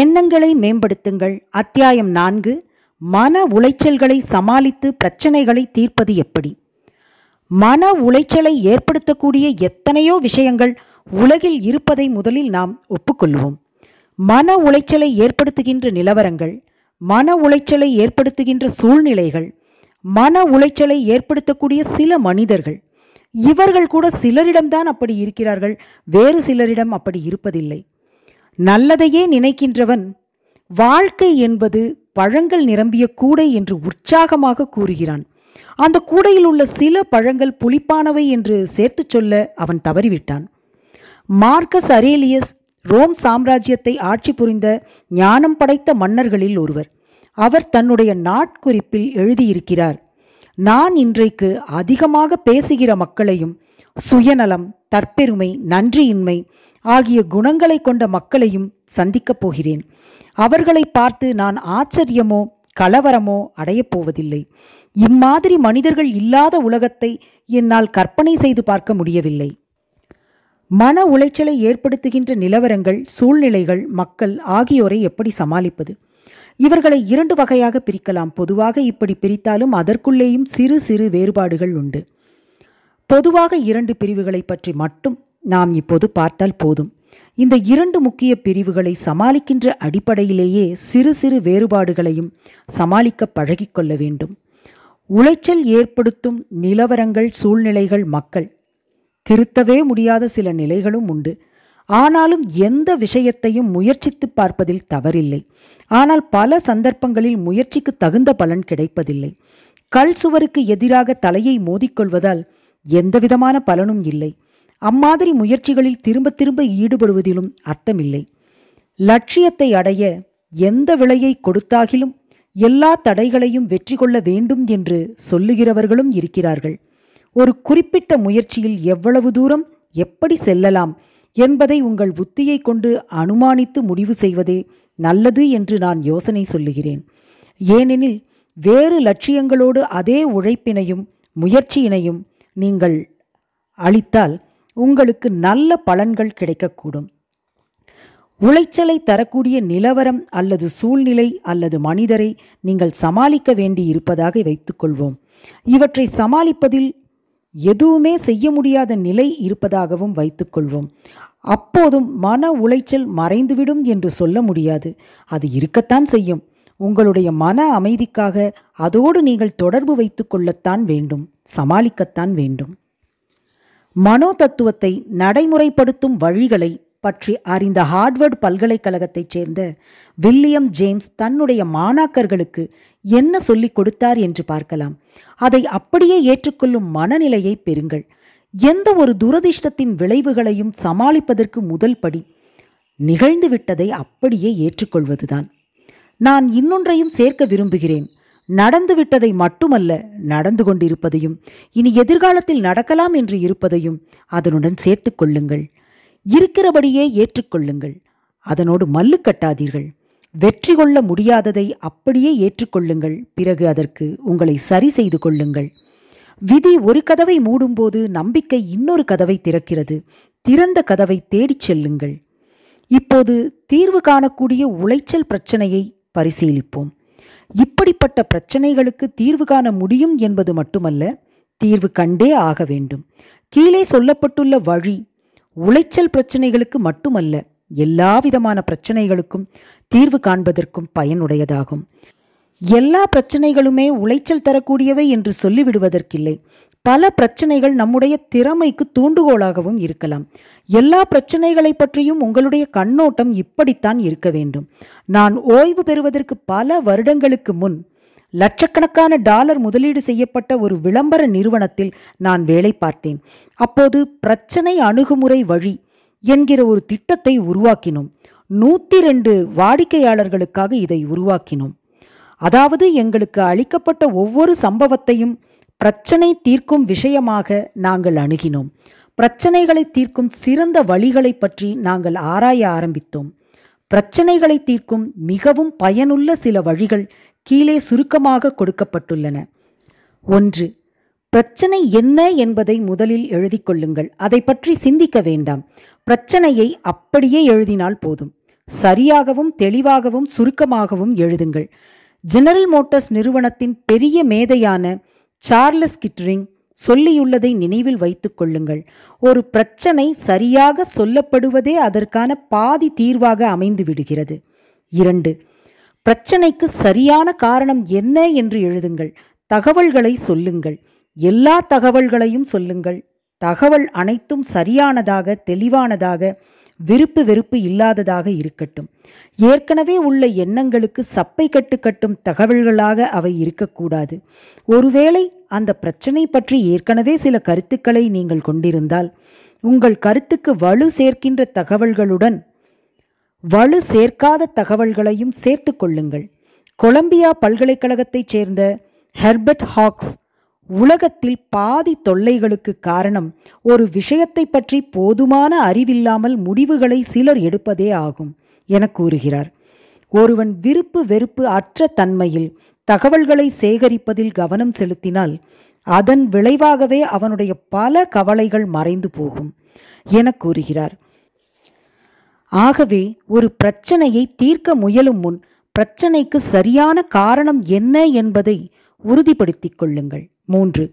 எண்ணங்களை மேம்படுத்துங்கள் அத்தியாயம் நான்கு மன உளைச்சல்களை சமாளித்து பிரச்சனைகளை தீர்ப்பது எப்படி மன உளைச்சலை ஏற்படுத்தக்கூடிய எத்தனையோ விஷயங்கள் உலகில் இருப்பதை முதலில் நாம் ஒப்புக்கொள்வோம் மன உளைச்சலை ஏற்படுத்துகின்ற நிலவரங்கள் மன உளைச்சலை ஏற்படுத்துகின்ற சூழ்நிலைகள் மன உளைச்சலை ஏற்படுத்தக்கூடிய சில மனிதர்கள் இவர்கள் கூட சிலரிடம்தான் அப்படி இருக்கிறார்கள் வேறு சிலரிடம் அப்படி இருப்பதில்லை நல்லதையே நினைக்கின்றவன் வாழ்க்கை என்பது பழங்கள் நிரம்பிய கூடை என்று உற்சாகமாக கூறுகிறான் அந்த கூடையில் உள்ள சில பழங்கள் புளிப்பானவை என்று சேர்த்து சொல்ல அவன் தவறிவிட்டான் மார்க்கஸ் அரேலியஸ் ரோம் சாம்ராஜ்யத்தை ஆட்சி புரிந்த ஞானம் படைத்த மன்னர்களில் ஒருவர் அவர் தன்னுடைய நாட்குறிப்பில் எழுதியிருக்கிறார் நான் இன்றைக்கு அதிகமாக பேசுகிற மக்களையும் சுயநலம் தற்பெருமை நன்றியின்மை ஆகிய குணங்களை கொண்ட மக்களையும் சந்திக்கப் போகிறேன் அவர்களை பார்த்து நான் ஆச்சரியமோ கலவரமோ அடையப் போவதில்லை இம்மாதிரி மனிதர்கள் இல்லாத உலகத்தை என்னால் கற்பனை செய்து பார்க்க முடியவில்லை மன உளைச்சலை ஏற்படுத்துகின்ற நிலவரங்கள் சூழ்நிலைகள் மக்கள் ஆகியோரை எப்படி சமாளிப்பது இவர்களை இரண்டு வகையாக பிரிக்கலாம் பொதுவாக இப்படி பிரித்தாலும் அதற்குள்ளேயும் சிறு சிறு வேறுபாடுகள் உண்டு பொதுவாக இரண்டு பிரிவுகளை பற்றி மட்டும் நாம் இப்போது பார்த்தால் போதும் இந்த இரண்டு முக்கிய பிரிவுகளை சமாளிக்கின்ற அடிப்படையிலேயே சிறு சிறு வேறுபாடுகளையும் சமாளிக்க பழகிக்கொள்ள வேண்டும் உளைச்சல் ஏற்படுத்தும் நிலவரங்கள் சூழ்நிலைகள் மக்கள் திருத்தவே முடியாத சில நிலைகளும் உண்டு ஆனாலும் எந்த விஷயத்தையும் முயற்சித்து பார்ப்பதில் தவறில்லை ஆனால் பல சந்தர்ப்பங்களில் முயற்சிக்கு தகுந்த பலன் கிடைப்பதில்லை கல் சுவருக்கு எதிராக தலையை மோதிக்கொள்வதால் எந்தவிதமான பலனும் இல்லை அம்மாதிரி முயற்சிகளில் திரும்ப திரும்ப ஈடுபடுவதிலும் அர்த்தமில்லை லட்சியத்தை அடைய எந்த விலையை கொடுத்தாகிலும் எல்லா தடைகளையும் வெற்றி கொள்ள வேண்டும் என்று சொல்லுகிறவர்களும் இருக்கிறார்கள் ஒரு குறிப்பிட்ட முயற்சியில் எவ்வளவு தூரம் எப்படி செல்லலாம் என்பதை உங்கள் புத்தியை கொண்டு அனுமானித்து முடிவு செய்வதே நல்லது என்று நான் யோசனை சொல்லுகிறேன் ஏனெனில் வேறு லட்சியங்களோடு அதே உழைப்பினையும் முயற்சியினையும் நீங்கள் அளித்தால் உங்களுக்கு நல்ல பலன்கள் கிடைக்கக்கூடும் உளைச்சலை தரக்கூடிய நிலவரம் அல்லது சூழ்நிலை அல்லது மனிதரை நீங்கள் சமாளிக்க வேண்டி இருப்பதாக வைத்துக்கொள்வோம் இவற்றை சமாளிப்பதில் எதுவுமே செய்ய முடியாத நிலை இருப்பதாகவும் வைத்துக்கொள்வோம் அப்போதும் மன உளைச்சல் மறைந்துவிடும் என்று சொல்ல முடியாது அது இருக்கத்தான் செய்யும் உங்களுடைய மன அமைதிக்காக அதோடு நீங்கள் தொடர்பு வைத்துக்கொள்ளத்தான் கொள்ளத்தான் வேண்டும் சமாளிக்கத்தான் வேண்டும் மனோ தத்துவத்தை நடைமுறைப்படுத்தும் வழிகளை பற்றி அறிந்த ஹார்ட்வர்டு பல்கலைக்கழகத்தைச் சேர்ந்த வில்லியம் ஜேம்ஸ் தன்னுடைய மாணாக்கர்களுக்கு என்ன சொல்லிக் கொடுத்தார் என்று பார்க்கலாம் அதை அப்படியே ஏற்றுக்கொள்ளும் மனநிலையை பெறுங்கள் எந்த ஒரு துரதிர்ஷ்டத்தின் விளைவுகளையும் சமாளிப்பதற்கு முதல் படி நிகழ்ந்துவிட்டதை அப்படியே ஏற்றுக்கொள்வதுதான் நான் இன்னொன்றையும் சேர்க்க விரும்புகிறேன் நடந்துவிட்டதை மட்டுமல்ல நடந்து கொண்டிருப்பதையும் இனி எதிர்காலத்தில் நடக்கலாம் என்று இருப்பதையும் அதனுடன் சேர்த்து கொள்ளுங்கள் இருக்கிறபடியே ஏற்றுக்கொள்ளுங்கள் அதனோடு மல்லு கட்டாதீர்கள் வெற்றி கொள்ள முடியாததை அப்படியே ஏற்றுக்கொள்ளுங்கள் பிறகு அதற்கு உங்களை சரி செய்து கொள்ளுங்கள் விதி ஒரு கதவை மூடும்போது நம்பிக்கை இன்னொரு கதவை திறக்கிறது திறந்த கதவை தேடிச் செல்லுங்கள் இப்போது தீர்வு காணக்கூடிய உளைச்சல் பிரச்சனையை பரிசீலிப்போம் இப்படிப்பட்ட பிரச்சனைகளுக்கு தீர்வு காண முடியும் என்பது மட்டுமல்ல தீர்வு கண்டே ஆக வேண்டும் கீழே சொல்லப்பட்டுள்ள வழி உளைச்சல் பிரச்சனைகளுக்கு மட்டுமல்ல எல்லா விதமான பிரச்சனைகளுக்கும் தீர்வு காண்பதற்கும் பயனுடையதாகும் எல்லா பிரச்சனைகளுமே உளைச்சல் தரக்கூடியவை என்று சொல்லிவிடுவதற்கில்லை பல பிரச்சனைகள் நம்முடைய திறமைக்கு தூண்டுகோலாகவும் இருக்கலாம் எல்லா பிரச்சனைகளை பற்றியும் உங்களுடைய கண்ணோட்டம் இப்படித்தான் இருக்க வேண்டும் நான் ஓய்வு பெறுவதற்கு பல வருடங்களுக்கு முன் லட்சக்கணக்கான டாலர் முதலீடு செய்யப்பட்ட ஒரு விளம்பர நிறுவனத்தில் நான் வேலை பார்த்தேன் அப்போது பிரச்சனை அணுகுமுறை வழி என்கிற ஒரு திட்டத்தை உருவாக்கினோம் நூற்றி ரெண்டு வாடிக்கையாளர்களுக்காக இதை உருவாக்கினோம் அதாவது எங்களுக்கு அளிக்கப்பட்ட ஒவ்வொரு சம்பவத்தையும் பிரச்சனை தீர்க்கும் விஷயமாக நாங்கள் அணுகினோம் பிரச்சனைகளை தீர்க்கும் சிறந்த வழிகளை பற்றி நாங்கள் ஆராய ஆரம்பித்தோம் பிரச்சனைகளை தீர்க்கும் மிகவும் பயனுள்ள சில வழிகள் கீழே சுருக்கமாக கொடுக்கப்பட்டுள்ளன ஒன்று பிரச்சனை என்ன என்பதை முதலில் எழுதி கொள்ளுங்கள் அதை பற்றி சிந்திக்க வேண்டாம் பிரச்சனையை அப்படியே எழுதினால் போதும் சரியாகவும் தெளிவாகவும் சுருக்கமாகவும் எழுதுங்கள் ஜெனரல் மோட்டர்ஸ் நிறுவனத்தின் பெரிய மேதையான சார்லஸ் கிட்ரிங் சொல்லியுள்ளதை நினைவில் வைத்துக் கொள்ளுங்கள் ஒரு பிரச்சனை சரியாக சொல்லப்படுவதே அதற்கான பாதி தீர்வாக அமைந்து விடுகிறது இரண்டு பிரச்சனைக்கு சரியான காரணம் என்ன என்று எழுதுங்கள் தகவல்களை சொல்லுங்கள் எல்லா தகவல்களையும் சொல்லுங்கள் தகவல் அனைத்தும் சரியானதாக தெளிவானதாக விருப்பு வெறுப்பு இல்லாததாக இருக்கட்டும் ஏற்கனவே உள்ள எண்ணங்களுக்கு சப்பை கட்டு கட்டும் தகவல்களாக அவை இருக்கக்கூடாது ஒருவேளை அந்த பிரச்சனை பற்றி ஏற்கனவே சில கருத்துக்களை நீங்கள் கொண்டிருந்தால் உங்கள் கருத்துக்கு வலு சேர்க்கின்ற தகவல்களுடன் வலு சேர்க்காத தகவல்களையும் சேர்த்து கொள்ளுங்கள் கொலம்பியா பல்கலைக்கழகத்தைச் சேர்ந்த ஹெர்பர்ட் ஹாக்ஸ் உலகத்தில் பாதி தொல்லைகளுக்கு காரணம் ஒரு விஷயத்தை பற்றி போதுமான அறிவில்லாமல் முடிவுகளை சிலர் எடுப்பதே ஆகும் என கூறுகிறார் ஒருவன் விருப்பு வெறுப்பு அற்ற தன்மையில் தகவல்களை சேகரிப்பதில் கவனம் செலுத்தினால் அதன் விளைவாகவே அவனுடைய பல கவலைகள் மறைந்து போகும் என கூறுகிறார் ஆகவே ஒரு பிரச்சனையை தீர்க்க முயலும் முன் பிரச்சனைக்கு சரியான காரணம் என்ன என்பதை உறுதிப்படுத்திக் கொள்ளுங்கள் மூன்று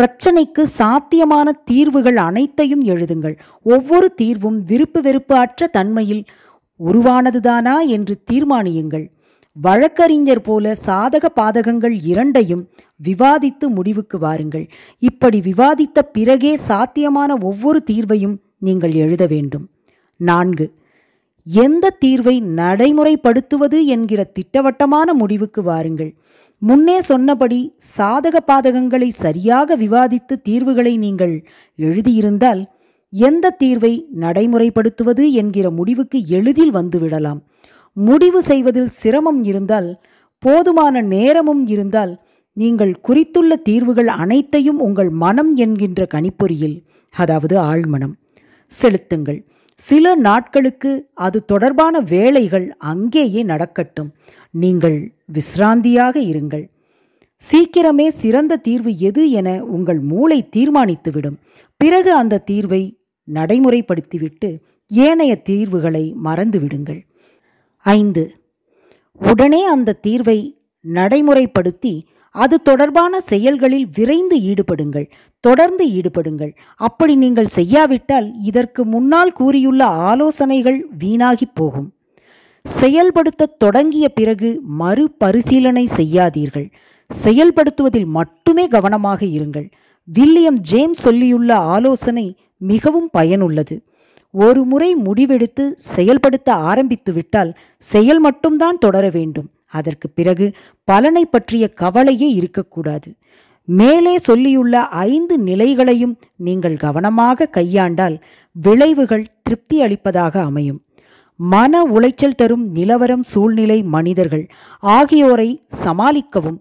பிரச்சனைக்கு சாத்தியமான தீர்வுகள் அனைத்தையும் எழுதுங்கள் ஒவ்வொரு தீர்வும் விருப்பு வெறுப்பு அற்ற தன்மையில் உருவானதுதானா என்று தீர்மானியுங்கள் வழக்கறிஞர் போல சாதக பாதகங்கள் இரண்டையும் விவாதித்து முடிவுக்கு வாருங்கள் இப்படி விவாதித்த பிறகே சாத்தியமான ஒவ்வொரு தீர்வையும் நீங்கள் எழுத வேண்டும் நான்கு எந்த தீர்வை நடைமுறைப்படுத்துவது என்கிற திட்டவட்டமான முடிவுக்கு வாருங்கள் முன்னே சொன்னபடி சாதக பாதகங்களை சரியாக விவாதித்து தீர்வுகளை நீங்கள் எழுதியிருந்தால் எந்த தீர்வை நடைமுறைப்படுத்துவது என்கிற முடிவுக்கு எளிதில் வந்துவிடலாம் முடிவு செய்வதில் சிரமம் இருந்தால் போதுமான நேரமும் இருந்தால் நீங்கள் குறித்துள்ள தீர்வுகள் அனைத்தையும் உங்கள் மனம் என்கின்ற கணிப்பொறியில் அதாவது ஆழ்மனம் செலுத்துங்கள் சில நாட்களுக்கு அது தொடர்பான வேலைகள் அங்கேயே நடக்கட்டும் நீங்கள் விசிராந்தியாக இருங்கள் சீக்கிரமே சிறந்த தீர்வு எது என உங்கள் மூளை தீர்மானித்துவிடும் பிறகு அந்த தீர்வை நடைமுறைப்படுத்திவிட்டு ஏனைய தீர்வுகளை மறந்துவிடுங்கள் ஐந்து உடனே அந்த தீர்வை நடைமுறைப்படுத்தி அது தொடர்பான செயல்களில் விரைந்து ஈடுபடுங்கள் தொடர்ந்து ஈடுபடுங்கள் அப்படி நீங்கள் செய்யாவிட்டால் இதற்கு முன்னால் கூறியுள்ள ஆலோசனைகள் வீணாகி போகும் செயல்படுத்த தொடங்கிய பிறகு மறுபரிசீலனை செய்யாதீர்கள் செயல்படுத்துவதில் மட்டுமே கவனமாக இருங்கள் வில்லியம் ஜேம்ஸ் சொல்லியுள்ள ஆலோசனை மிகவும் பயனுள்ளது ஒரு முறை முடிவெடுத்து செயல்படுத்த ஆரம்பித்துவிட்டால் செயல் மட்டும்தான் தொடர வேண்டும் அதற்கு பிறகு பலனை பற்றிய கவலையே இருக்கக்கூடாது மேலே சொல்லியுள்ள ஐந்து நிலைகளையும் நீங்கள் கவனமாக கையாண்டால் விளைவுகள் திருப்தி அளிப்பதாக அமையும் மன உளைச்சல் தரும் நிலவரம் சூழ்நிலை மனிதர்கள் ஆகியோரை சமாளிக்கவும்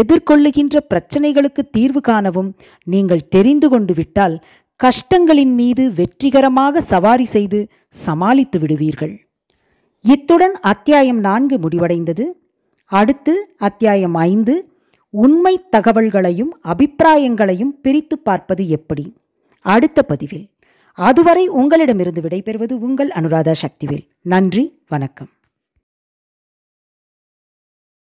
எதிர்கொள்ளுகின்ற பிரச்சனைகளுக்கு தீர்வு காணவும் நீங்கள் தெரிந்து கொண்டு விட்டால் கஷ்டங்களின் மீது வெற்றிகரமாக சவாரி செய்து சமாளித்து விடுவீர்கள் இத்துடன் அத்தியாயம் நான்கு முடிவடைந்தது அடுத்து அத்தியாயம் ஐந்து உண்மை தகவல்களையும் அபிப்பிராயங்களையும் பிரித்து பார்ப்பது எப்படி அடுத்த பதிவில் அதுவரை உங்களிடமிருந்து விடைபெறுவது உங்கள் அனுராதா சக்திவேல் நன்றி வணக்கம்